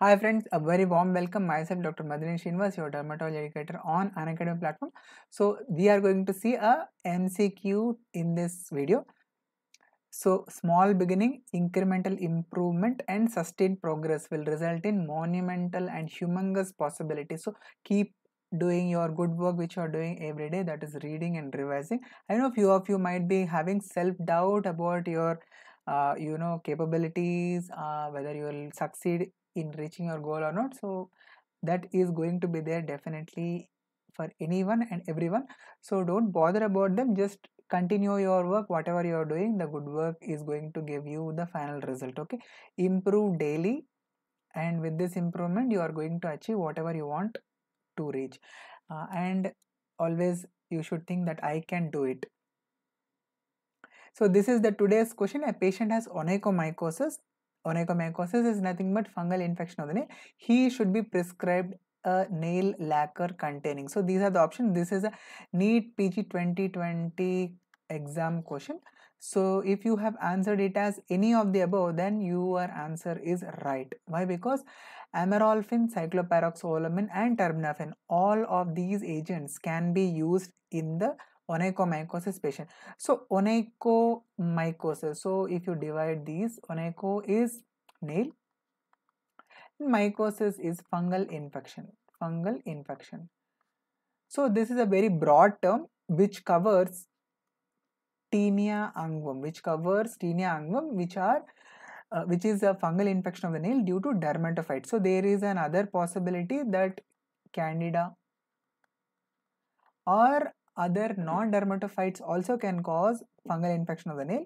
Hi friends, a very warm welcome. Myself, Dr. Madhurin Shivas, your dermatology educator on an platform. So we are going to see a MCQ in this video. So small beginning, incremental improvement and sustained progress will result in monumental and humongous possibilities. So keep doing your good work which you are doing every day that is reading and revising. I know few of you might be having self-doubt about your uh, you know capabilities uh, whether you will succeed in reaching your goal or not so that is going to be there definitely for anyone and everyone so don't bother about them just continue your work whatever you are doing the good work is going to give you the final result okay improve daily and with this improvement you are going to achieve whatever you want to reach uh, and always you should think that i can do it so this is the today's question a patient has onychomycosis onychomycosis is nothing but fungal infection of the nail he should be prescribed a nail lacquer containing so these are the options this is a neat pg 2020 exam question so if you have answered it as any of the above then your answer is right why because amarolfin cycloparoxolamin and terbinafin. all of these agents can be used in the onychomycosis patient so onychomycosis so if you divide these onycho is nail mycosis is fungal infection fungal infection so this is a very broad term which covers tinea angvum which covers tinea angvum which are uh, which is a fungal infection of the nail due to dermatophyte so there is another possibility that candida or other non-dermatophytes also can cause fungal infection of the nail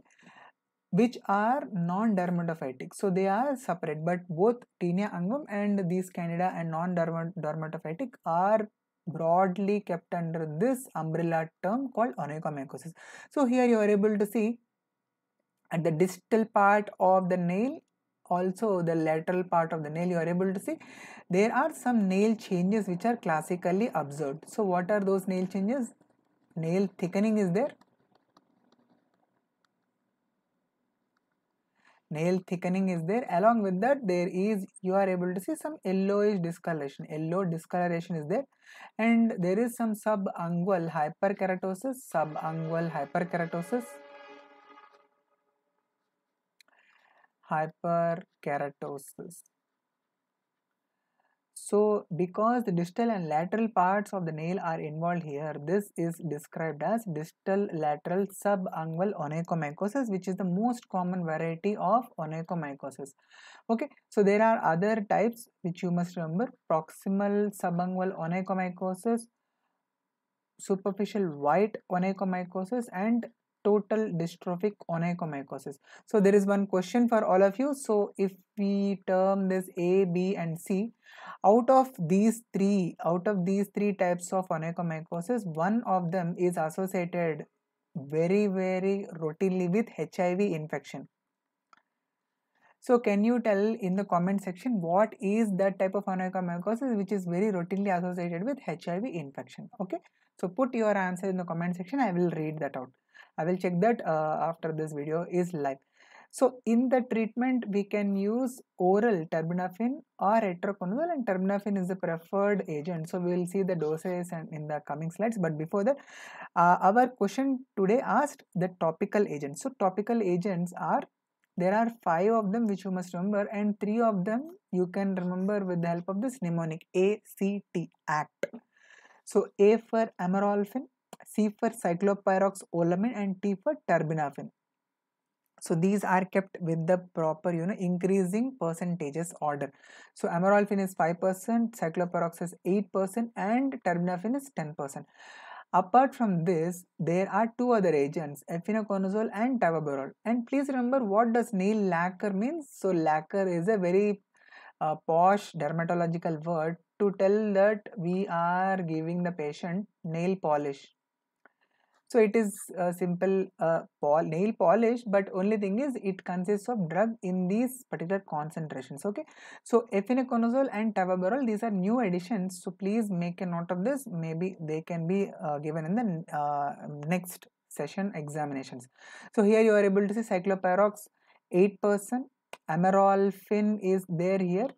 which are non-dermatophytic so they are separate but both tinea angum and these candida and non-dermatophytic are broadly kept under this umbrella term called onychomycosis so here you are able to see at the distal part of the nail also the lateral part of the nail you are able to see there are some nail changes which are classically observed so what are those nail changes nail thickening is there. Nail thickening is there. Along with that, there is you are able to see some yellowish discoloration. Yellow discoloration is there, and there is some subungual hyperkeratosis. Subungual hyperkeratosis. Hyperkeratosis. So because the distal and lateral parts of the nail are involved here, this is described as distal lateral subungual onychomycosis which is the most common variety of onychomycosis. Okay, so there are other types which you must remember proximal subungual onychomycosis, superficial white onychomycosis and total dystrophic onychomycosis so there is one question for all of you so if we term this a b and c out of these three out of these three types of onychomycosis one of them is associated very very routinely with hiv infection so can you tell in the comment section what is that type of onychomycosis which is very routinely associated with HIV infection? Okay. So put your answer in the comment section. I will read that out. I will check that uh, after this video is live. So in the treatment, we can use oral terbinafine or etroconazole and terbinafine is the preferred agent. So we will see the doses and in the coming slides. But before that, uh, our question today asked the topical agents. So topical agents are there are five of them which you must remember and three of them you can remember with the help of this mnemonic ACT ACT so A for amarolfin C for cyclopyroxolamine and T for terbinafine so these are kept with the proper you know increasing percentages order so amarolfin is 5% cyclopyrox is 8% and terbinafine is 10% Apart from this, there are two other agents, efinaconazole and tavaborole. And please remember what does nail lacquer means? So lacquer is a very uh, posh dermatological word to tell that we are giving the patient nail polish so it is a uh, simple uh, nail polish, but only thing is it consists of drug in these particular concentrations. Okay. So efinaconazole and tavabarol, these are new additions. So please make a note of this. Maybe they can be uh, given in the uh, next session examinations. So here you are able to see cyclopyrox 8%. Amerolfin is there here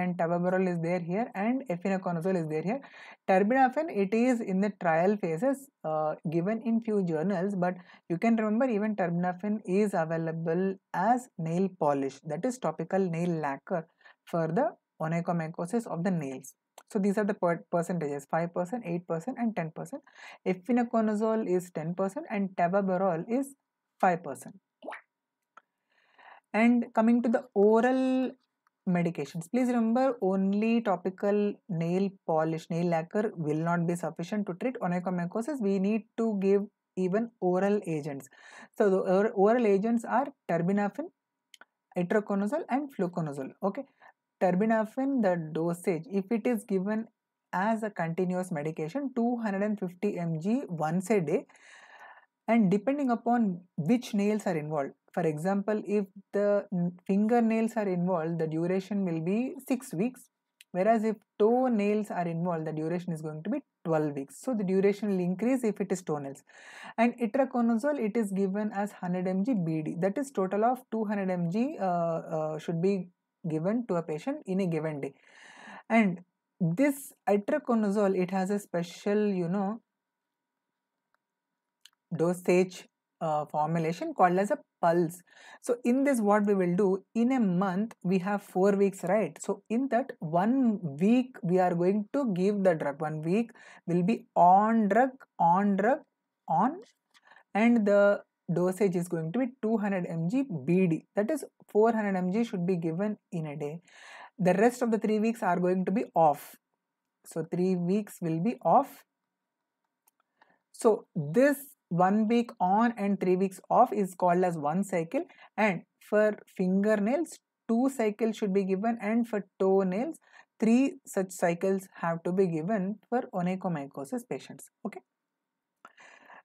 and tababarol is there here and efinaconazole is there here. Terbinafine it is in the trial phases uh, given in few journals but you can remember even terbinafine is available as nail polish that is topical nail lacquer for the onychomycosis of the nails. So these are the per percentages 5%, 8% and 10%. Efinaconazole is 10% and tababarol is 5%. And coming to the oral medications please remember only topical nail polish nail lacquer will not be sufficient to treat onychomycosis we need to give even oral agents so the oral agents are terbinafine itraconazole and fluconazole okay terbinafine the dosage if it is given as a continuous medication 250 mg once a day and depending upon which nails are involved for example if the fingernails are involved the duration will be 6 weeks whereas if toe nails are involved the duration is going to be 12 weeks so the duration will increase if it is toe nails and itraconazole it is given as 100 mg bd that is total of 200 mg uh, uh, should be given to a patient in a given day and this itraconazole it has a special you know dosage uh, formulation called as a pulse. So in this what we will do in a month we have four weeks right. So in that one week we are going to give the drug. One week will be on drug on drug on and the dosage is going to be 200 mg BD that is 400 mg should be given in a day. The rest of the three weeks are going to be off. So three weeks will be off. So this one week on and three weeks off is called as one cycle and for fingernails two cycles should be given and for toenails three such cycles have to be given for onychomycosis patients okay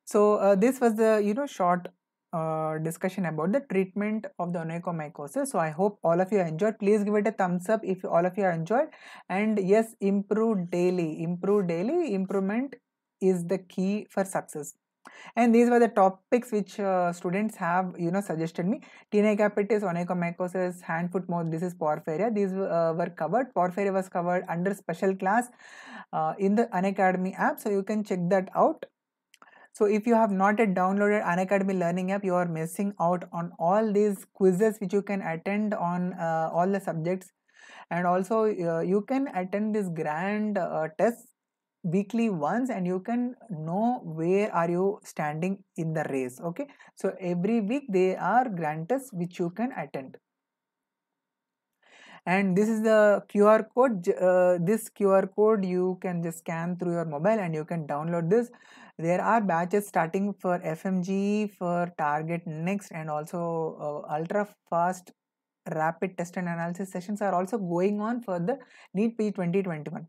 so uh, this was the you know short uh, discussion about the treatment of the onychomycosis. So I hope all of you enjoyed. Please give it a thumbs up if all of you enjoyed. And yes, improve daily. Improve daily. Improvement is the key for success and these were the topics which uh, students have you know suggested me tinea capitis onychomycosis hand foot mouth disease porphyria these uh, were covered porphyria was covered under special class uh, in the unacademy app so you can check that out so if you have not yet downloaded Unacademy Learning app, you are missing out on all these quizzes which you can attend on uh, all the subjects. And also uh, you can attend this grand uh, test weekly ones and you can know where are you standing in the race okay so every week they are grants which you can attend and this is the QR code uh, this QR code you can just scan through your mobile and you can download this there are batches starting for FMG for target next and also uh, ultra fast rapid test and analysis sessions are also going on for the NEET P 2021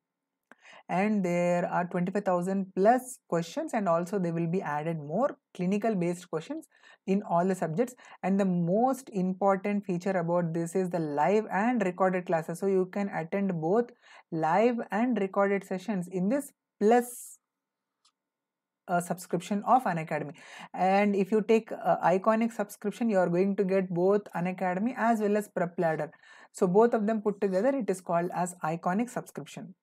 and there are 25,000 plus questions and also there will be added more clinical based questions in all the subjects and the most important feature about this is the live and recorded classes so you can attend both live and recorded sessions in this plus a uh, subscription of An Academy. And if you take uh, Iconic subscription, you are going to get both An Academy as well as Prep Ladder. So both of them put together, it is called as Iconic subscription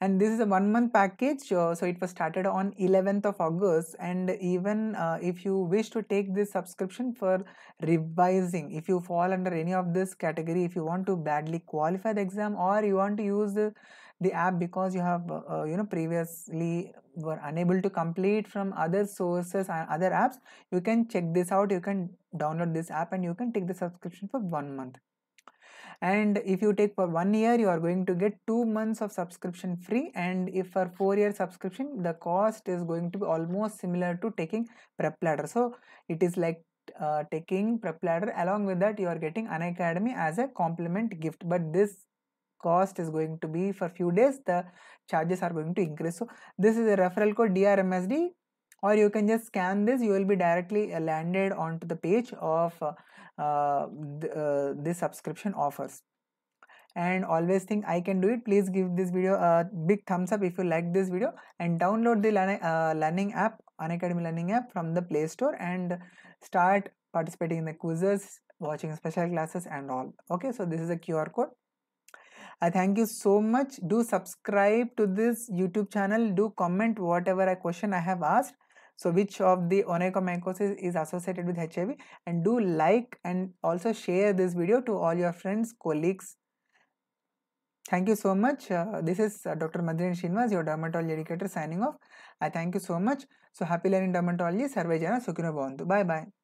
and this is a one month package uh, so it was started on 11th of august and even uh, if you wish to take this subscription for revising if you fall under any of this category if you want to badly qualify the exam or you want to use the, the app because you have uh, you know previously were unable to complete from other sources and other apps you can check this out you can download this app and you can take the subscription for one month and if you take for one year you are going to get two months of subscription free and if for four year subscription the cost is going to be almost similar to taking prep ladder so it is like uh, taking prep ladder along with that you are getting an academy as a complement gift but this cost is going to be for few days the charges are going to increase so this is a referral code drmsd or you can just scan this you will be directly uh, landed onto the page of uh, uh, th uh, this subscription offers and always think I can do it. Please give this video a big thumbs up if you like this video and download the learning, uh, learning app, Unacademy Learning app from the Play Store and start participating in the quizzes, watching special classes and all. Okay, so this is a QR code. I thank you so much. Do subscribe to this YouTube channel. Do comment whatever a question I have asked so which of the onychomycosis is associated with HIV and do like and also share this video to all your friends, colleagues. Thank you so much. Uh, this is uh, Dr. Madhuri Srinivas, your dermatology educator signing off. I thank you so much. So happy learning dermatology. Sarvejana Bondu. Bye bye.